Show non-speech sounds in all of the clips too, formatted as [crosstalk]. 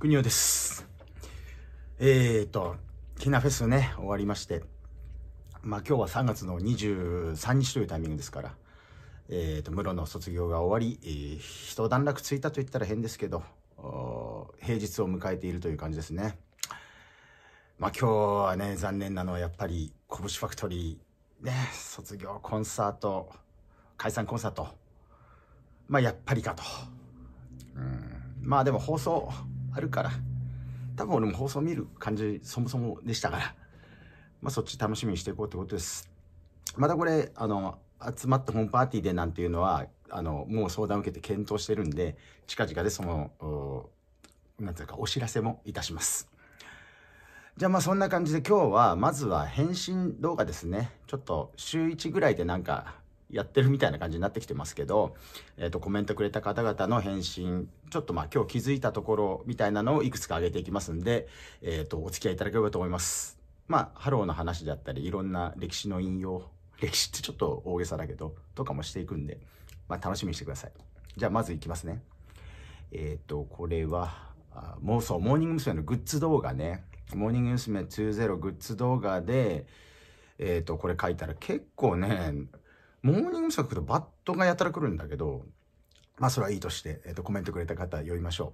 国尾です。えーと、ィナフェスね、終わりまして、まあ今日は3月の23日というタイミングですから、えーと、室の卒業が終わり、えー、一段落ついたと言ったら変ですけど、平日を迎えているという感じですね。まあ今日はね、残念なのはやっぱり、拳ファクトリー、ね、卒業コンサート、解散コンサート、まあやっぱりかと。うん、まあでも放送、あるから、多分俺も放送見る感じ、そもそもでしたから、まあそっち楽しみにしていこうってことです。またこれ、あの、集まったホームパーティーでなんていうのは、あの、もう相談を受けて検討してるんで、近々でその、なんていうか、お知らせもいたします。じゃあまあそんな感じで今日はまずは返信動画ですね。ちょっと週1ぐらいでなんかやってるみたいな感じになってきてますけど、えっ、ー、と、コメントくれた方々の返信、ちょっとまあ今日気づいたところみたいなのをいくつか挙げていきますんで、えっ、ー、と、お付き合いいただければと思います。まあ、ハローの話であったり、いろんな歴史の引用、歴史ってちょっと大げさだけど、とかもしていくんで、まあ楽しみにしてください。じゃあまずいきますね。えっ、ー、と、これは、もうそう、モーニング娘。のグッズ動画ね。モーニング娘。20グッズ動画で、えっ、と、これ書いたら結構ね、モーニング娘。とバットがやたら来るんだけど、まあそれはいいとして、えっ、ー、と、コメントくれた方読みましょ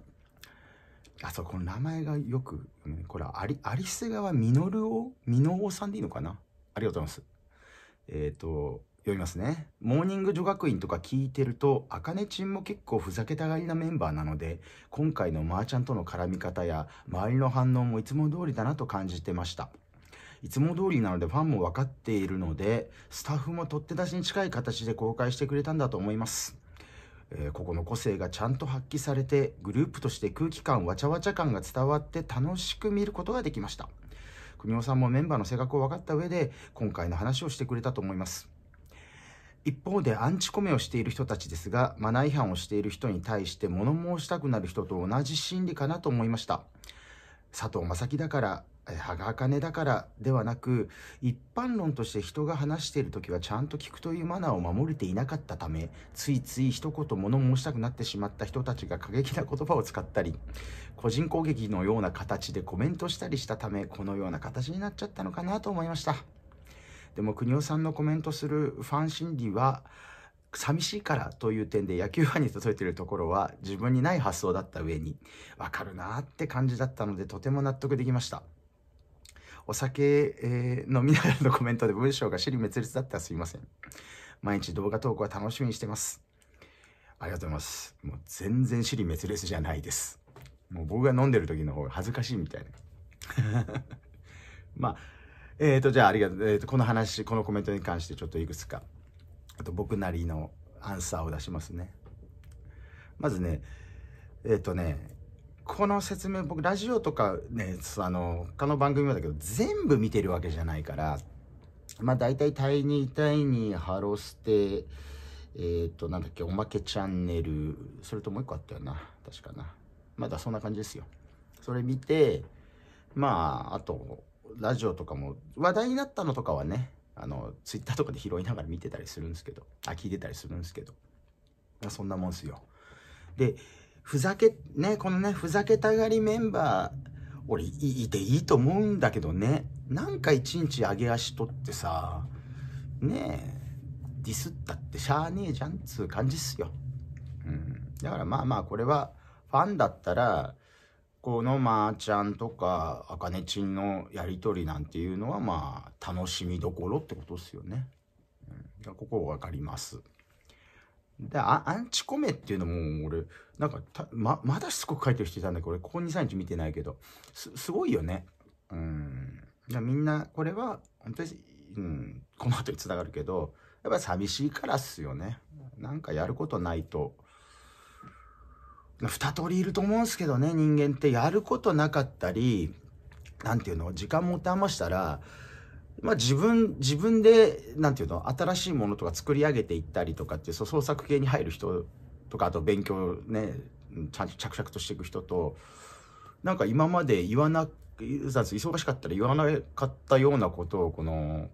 う。あ、そう、この名前がよく、これ、アリ、アリス川ミノルオ、ミノオさんでいいのかなありがとうございます。えっ、ー、と、読みますね。モーニング女学院とか聞いてると、あかねちんも結構ふざけたがりなメンバーなので、今回のまーちゃんとの絡み方や、周りの反応もいつも通りだなと感じてました。いつも通りなのでファンも分かっているので、スタッフも取って出しに近い形で公開してくれたんだと思います。えー、ここの個性がちゃんと発揮されて、グループとして空気感、わちゃわちゃ感が伝わって楽しく見ることができました。国尾さんもメンバーの性格を分かった上で、今回の話をしてくれたと思います。一方でアンチコメをしている人たちですが、マナー違反をしている人に対して物申したくなる人と同じ心理かなと思いました。佐藤正樹だから羽が茜だからではなく一般論として人が話している時はちゃんと聞くというマナーを守れていなかったためついつい一言物申したくなってしまった人たちが過激な言葉を使ったり個人攻撃のような形でコメントしたりしたためこのような形になっちゃったのかなと思いましたでも国尾さんのコメントするファン心理は寂しいからという点で野球ファンに届いているところは自分にない発想だった上に分かるなって感じだったのでとても納得できましたお酒、えー、飲みながらのコメントで文章が尻滅裂だったらすいません。毎日動画投稿は楽しみにしてます。ありがとうございます。もう全然尻滅裂じゃないです。もう僕が飲んでる時の方が恥ずかしいみたいな。[laughs] まあ、えっ、ー、と、じゃあありがとう、えーと。この話、このコメントに関してちょっといくつか、あと僕なりのアンサーを出しますね。まずね、えっ、ー、とね、この説明僕ラジオとかねあの他の番組もだけど全部見てるわけじゃないからまあ大体「タイニータイニーハロステ」えっ、ー、となんだっけ「おまけチャンネル」それともう一個あったよな確かなまだそんな感じですよそれ見てまああとラジオとかも話題になったのとかはねあのツイッターとかで拾いながら見てたりするんですけどあ聞いてたりするんですけどそんなもんすよでふざけ、ね、このね、ふざけたがりメンバー、俺い、いていいと思うんだけどね。なんか一日上げ足取ってさ、ねえ、ディスったってしゃあねえじゃんっつう感じっすよ。うん。だからまあまあ、これは、ファンだったら、このまーちゃんとか、あかねちんのやりとりなんていうのは、まあ、楽しみどころってことっすよね。うん、ここわかります。でアンチコメっていうのも俺なんかままだしつこく書いてる人いたんだけど俺ここ23日見てないけどすごいよねうんゃみんなこれは本当に、うん、この後につながるけどやっぱ寂しいからっすよねなんかやることないと2通りいると思うんすけどね人間ってやることなかったり何ていうの時間持て余したらまあ、自分、自分で、なんていうの、新しいものとか作り上げていったりとかっていう、創作系に入る人とか、あと勉強ね、ちゃんと着々としていく人と、なんか今まで言わな、忙しかったら言わなかったようなことを、この、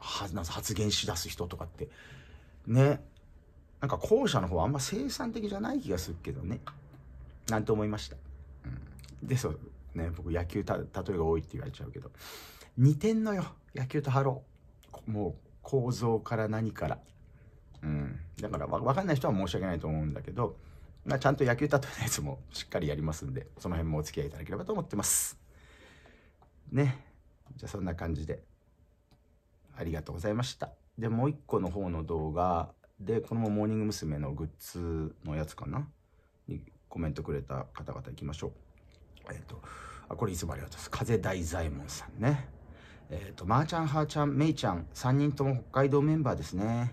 発言しだす人とかって、ね、なんか後者の方はあんま生産的じゃない気がするけどね。なんて思いました。うん、で、そう、ね、僕野球た例えが多いって言われちゃうけど。似てんのよ野球とハローもう構造から何から、うん、だから分かんない人は申し訳ないと思うんだけど、まあ、ちゃんと野球たとえのやつもしっかりやりますんでその辺もお付き合いいただければと思ってますねじゃあそんな感じでありがとうございましたでもう一個の方の動画でこのモーニング娘。のグッズのやつかなにコメントくれた方々いきましょうえっ、ー、とあこれいつもありがとうございます風大左衛門さんねえっ、ー、と、まーちゃん、はーちゃん、めいちゃん、3人とも北海道メンバーですね。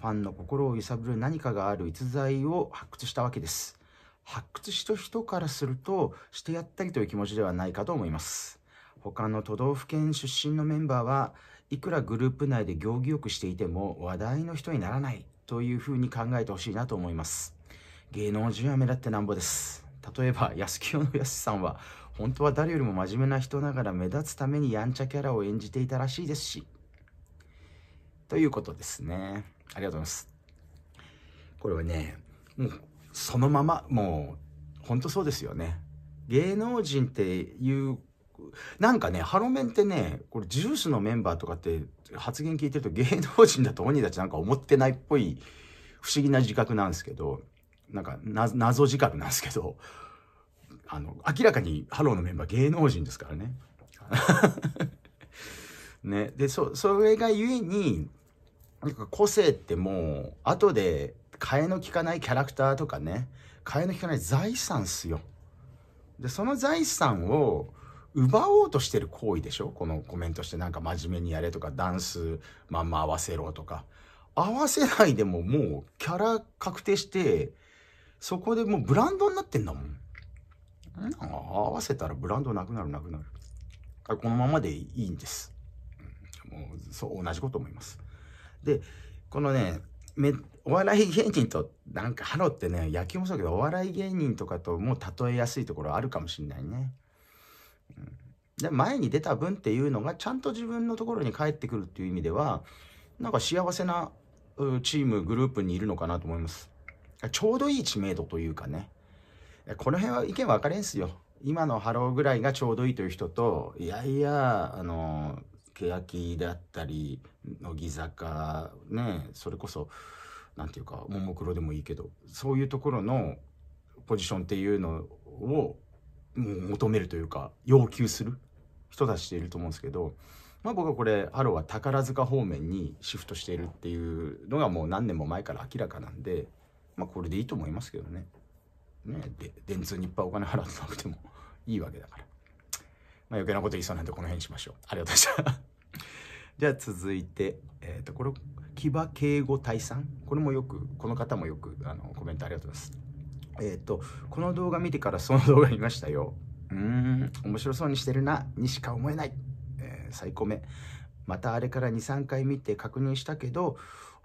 ファンの心を揺さぶる何かがある逸材を発掘したわけです。発掘した人からすると、してやったりという気持ちではないかと思います。他の都道府県出身のメンバーはいくらグループ内で行儀よくしていても話題の人にならないというふうに考えてほしいなと思います。芸能人は目立ってなんぼです。例えば、安清の安さんは本当は誰よりも真面目な人ながら目立つためにやんちゃキャラを演じていたらしいですし。ということですね。ありがとうございます。これはね、もうそのまま、もう本当そうですよね。芸能人っていうなんかね、ハロメンってね、これ、ジュースのメンバーとかって発言聞いてると芸能人だと鬼たちなんか思ってないっぽい不思議な自覚なんですけど、なんか謎自覚なんですけど、あの、明らかにハローのメンバー芸能人ですからね。[laughs] ね。で、そ、それがゆえに、なんか個性ってもう、後で替えの利かないキャラクターとかね、替えの利かない財産っすよ。で、その財産を、奪おうとしてる行為でしょこのコメントしてなんか真面目にやれとか、ダンスまんま合わせろとか。合わせないでももうキャラ確定して、そこでもうブランドになってんだもん。合わせたらブランドなくなるなくなるこのままでいいんです、うん、もうそう同じこと思いますでこのねめお笑い芸人となんかハロってね野球もそうだけどお笑い芸人とかとも例えやすいところあるかもしんないね、うん、で前に出た分っていうのがちゃんと自分のところに返ってくるっていう意味ではなんか幸せなチームグループにいるのかなと思いますちょうどいい知名度というかねこの辺は意見分かれんすよ今のハローぐらいがちょうどいいという人といやいやあの欅だったり乃木坂ねそれこそ何て言うかももクロでもいいけどそういうところのポジションっていうのを求めるというか要求する人たちでいると思うんですけど、まあ、僕はこれハローは宝塚方面にシフトしているっていうのがもう何年も前から明らかなんで、まあ、これでいいと思いますけどね。ね、で電通にいっぱいお金払ってなくてもいいわけだから。まあ余計なこと言いそうなんでこの辺にしましょう。ありがとうございました。[laughs] じゃあ続いて、えっ、ー、と、これ、木場敬語退さん。これもよく、この方もよくあのコメントありがとうございます。えっ、ー、と、この動画見てからその動画見ましたよ。うーん、面白そうにしてるな、にしか思えない。えー、最高め。またあれから2、3回見て確認したけど、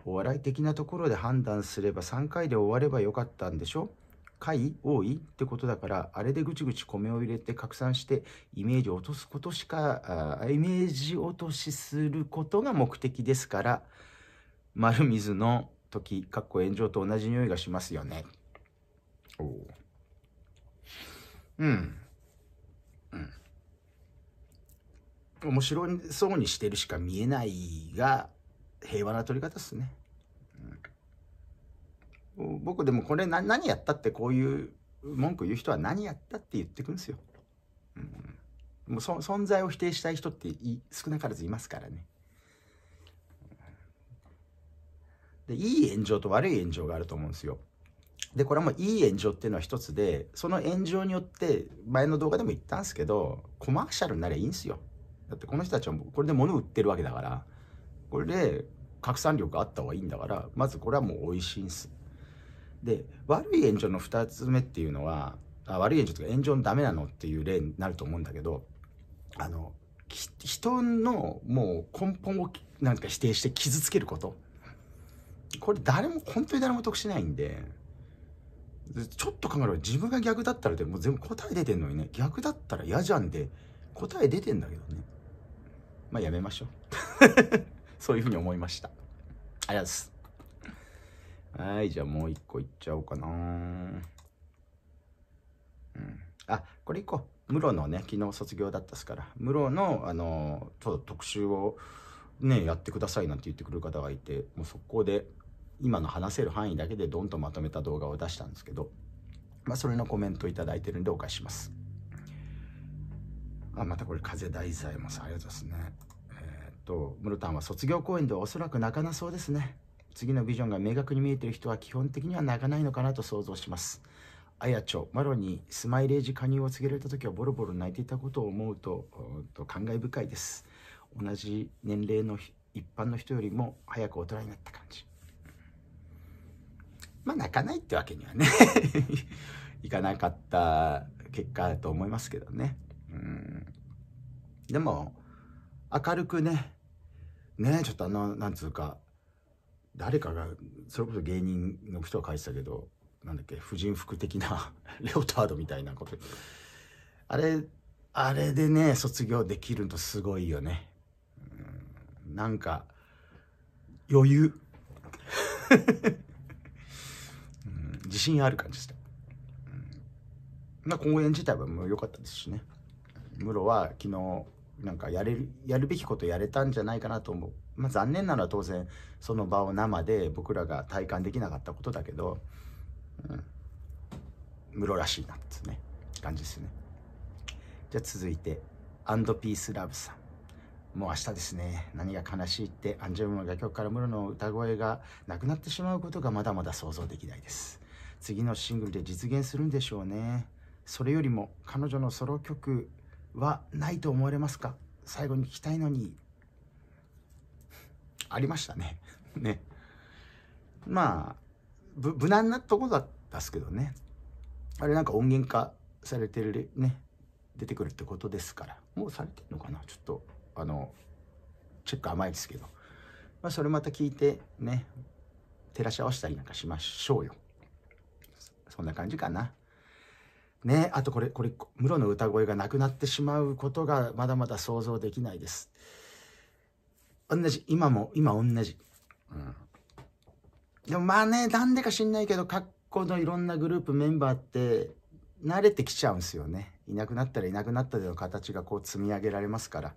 お笑い的なところで判断すれば3回で終わればよかったんでしょ回多いってことだから、あれでぐちぐち米を入れて拡散して、イメージを落とすことしか、イメージ落としすることが目的ですから、丸水の時、かっこ炎上と同じ匂いがしますよね。おう。うん。うん。面白そうにしてるしか見えないが、平和な取り方っすね。うん僕でもこれ何やったってこういう文句言う人は何やったって言ってくんですよ。うん、もう存在を否定したい人って少なからずいますからね。でいい炎上と悪い炎上があると思うんですよ。でこれもいい炎上っていうのは一つでその炎上によって前の動画でも言ったんですけどコマーシャルになりゃいいんですよ。だってこの人たちはこれで物売ってるわけだからこれで拡散力があった方がいいんだからまずこれはもう美味しいんです。で悪い炎上の2つ目っていうのはあ悪い炎上とか炎上のダメなのっていう例になると思うんだけどあの人のもう根本をなんか否定して傷つけることこれ誰も本当に誰も得しないんでちょっと考えれば自分が逆だったらでも全部答え出てんのにね逆だったら嫌じゃんで答え出てんだけどねまあやめましょう [laughs] そういうふうに思いましたありがとうございますはい、じゃあもう一個いっちゃおうかな。うん。あ、これ一個、室のね、昨日卒業だったっすから、室の、あの、ちょっと特集をね、やってくださいなんて言ってくる方がいて、もう速攻で、今の話せる範囲だけでドンとまとめた動画を出したんですけど、まあ、それのコメント頂いてるんでお返しします。あ、またこれ、風大材もさ、ありがとうございますね。えー、っと、室田は卒業公演でおそらく泣かなそうですね。次のビジョンが明確に見えている人は基本的には泣かないのかなと想像します。アヤチョ、マロにスマイレージ加入を告げられた時はボロボロ泣いていたことを思うとと感慨深いです。同じ年齢の一般の人よりも早く大人になった感じ。まあ泣かないってわけにはね [laughs] いかなかった結果だと思いますけどね。うんでも明るくねねちょっとあのなんつうか誰かがそれこそ芸人の人が書いてたけどなんだっけ婦人服的な [laughs] レオタードみたいなことあれあれでね卒業できるとすごいよねんなんか余裕 [laughs] 自信ある感じした、まあ、公演自体はもう良かったですしねムロは昨日なんかやれるやるべきことやれたんじゃないかなと思う、まあ、残念なのは当然その場を生で僕らが体感できなかったことだけど、うん、室らしいなってね感じですねじゃあ続いてアンドピースラブさんもう明日ですね何が悲しいってアンジェルムの楽曲からムロの歌声がなくなってしまうことがまだまだ想像できないです次のシングルで実現するんでしょうねそれよりも彼女のソロ曲はないと思われますか最後に聞きたいのに。ありましたね。[laughs] ね。まあ、無難なとこだったっすけどね。あれなんか音源化されてるね、出てくるってことですから。もうされてるのかなちょっと、あの、チェック甘いですけど。まあ、それまた聞いてね、照らし合わせたりなんかしましょうよ。そんな感じかな。ね、あとこれ、これ、室の歌声がなくなってしまうことがまだまだ想像できないです。同じ、今も、今同じ。うん。でもまあね、なんでか知んないけど、過去のいろんなグループメンバーって、慣れてきちゃうんですよね。いなくなったらいなくなったでの形がこう積み上げられますから。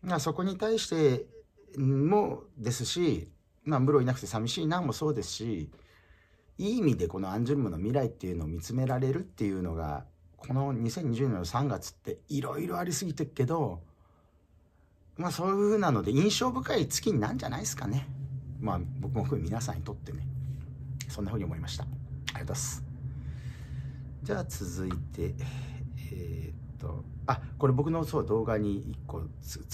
まあそこに対してもですし、まあ、室いなくて寂しいなもそうですし、いい意味でこのアンジュルムの未来っていうのを見つめられるっていうのがこの2020年の3月っていろいろありすぎてるけどまあそういうふうなので印象深い月になんじゃないですかねまあ僕も含め皆さんにとってねそんなふうに思いましたありがとうございますじゃあ続いてえー、っとあこれ僕のそう動画に1個突っ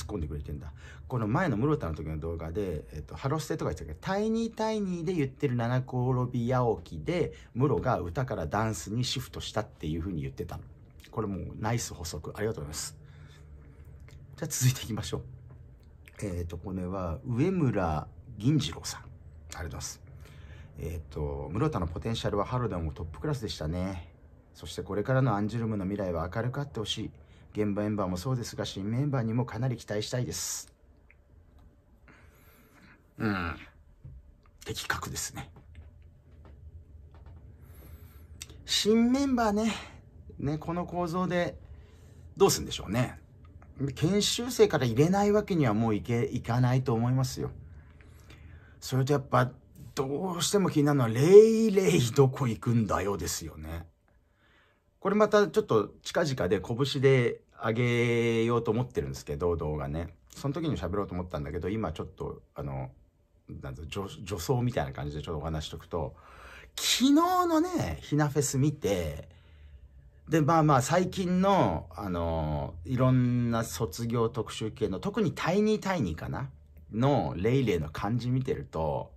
込んでくれてんだこの前の室田の時の動画で、えっと、ハロステとか言ってたけど「タイニータイニー」で言ってる七転び八起きで室が歌からダンスにシフトしたっていうふうに言ってたのこれもうナイス補足ありがとうございますじゃあ続いていきましょうえっ、ー、とこれは上村銀次郎さんありがとうございますえっ、ー、と室田のポテンシャルはハロでもトップクラスでしたねそしてこれからのアンジュルムの未来は明るくあってほしい。現場メンバーもそうですが、新メンバーにもかなり期待したいです。うん。的確ですね。新メンバーね、ね、この構造でどうすんでしょうね。研修生から入れないわけにはもういけいかないと思いますよ。それとやっぱ、どうしても気になるのは、レイレイどこ行くんだよですよね。これまたちょっと近々で拳で上げようと思ってるんですけど、動画ね。その時に喋ろうと思ったんだけど、今ちょっと、あの、なんみたいな感じでちょっとお話しとくと、昨日のね、ひなフェス見て、で、まあまあ最近の、あの、いろんな卒業特集系の、特にタイニータイニーかなのレイレイの感じ見てると、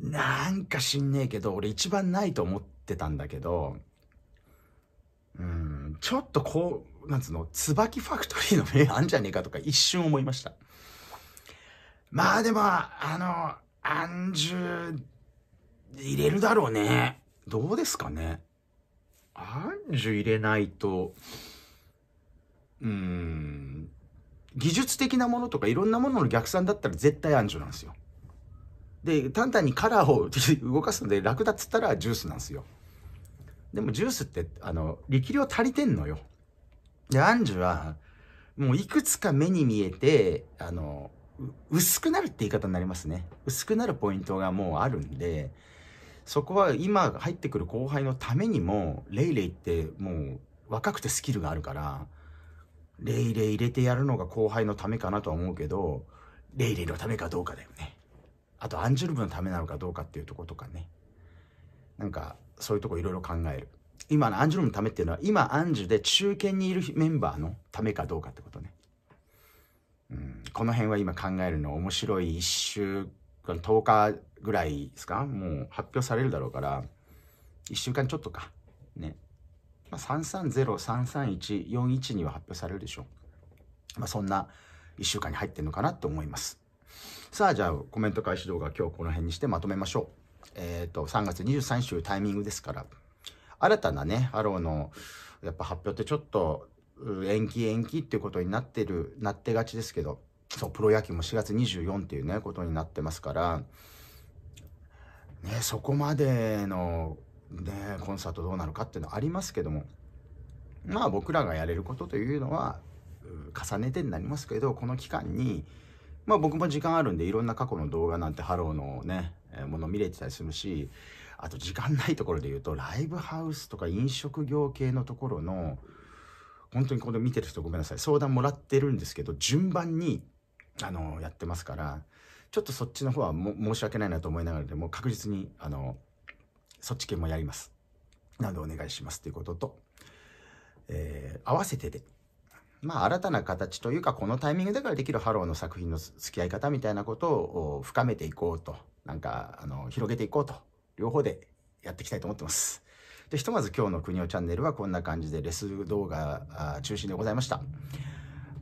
なんか知んねえけど、俺一番ないと思っってたんだけど、うん、ちょっとこう、なんつうの、椿ファクトリーの名案じゃねえかとか一瞬思いました。まあでも、あの、アンジュ、入れるだろうね。どうですかね。アンジュ入れないと、うん、技術的なものとかいろんなものの逆算だったら絶対アンジュなんですよ。で、単々にカラーを動かすので楽だっつったらジュースなんですよ。でもジュースって、あの、力量足りてんのよ。で、アンジュは、もういくつか目に見えて、あの、薄くなるって言い方になりますね。薄くなるポイントがもうあるんで、そこは今入ってくる後輩のためにも、レイレイってもう若くてスキルがあるから、レイレイ入れてやるのが後輩のためかなとは思うけど、レイレイのためかどうかだよね。あとアンジュルムのためなのかどうかっていうとことかねなんかそういうとこいろいろ考える今のアンジュルムのためっていうのは今アンジュで中堅にいるメンバーのためかどうかってことねうんこの辺は今考えるの面白い1週間10日ぐらいですかもう発表されるだろうから1週間ちょっとかね、まあ、33033141には発表されるでしょう、まあ、そんな1週間に入ってるのかなと思いますさあ、じゃあ、コメント開始動画今日この辺にしてまとめましょう。えっ、ー、と、3月23週タイミングですから、新たなね、アローの、やっぱ発表ってちょっと、延期延期っていうことになってる、なってがちですけど、そう、プロ野球も4月24っていうね、ことになってますから、ね、そこまでの、ね、コンサートどうなるかっていうのはありますけども、まあ僕らがやれることというのは、重ねてになりますけど、この期間に、まあ僕も時間あるんでいろんな過去の動画なんてハローのね、えー、もの見れてたりするし、あと時間ないところで言うと、ライブハウスとか飲食業系のところの、本当にこれ見てる人ごめんなさい、相談もらってるんですけど、順番に、あの、やってますから、ちょっとそっちの方は申し訳ないなと思いながらでも確実に、あの、そっち系もやります。なのでお願いしますということと、えー、合わせてで、まあ、新たな形というか、このタイミングだからできるハローの作品の付き合い方みたいなことを深めていこうと、なんか、あの、広げていこうと、両方でやっていきたいと思ってます。で、ひとまず今日の国尾チャンネルはこんな感じでレス動画中心でございました。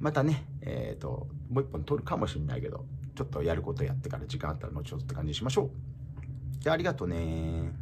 またね、えっ、ー、と、もう一本撮るかもしれないけど、ちょっとやることやってから時間あったら後ほどって感じにしましょう。じゃあありがとうね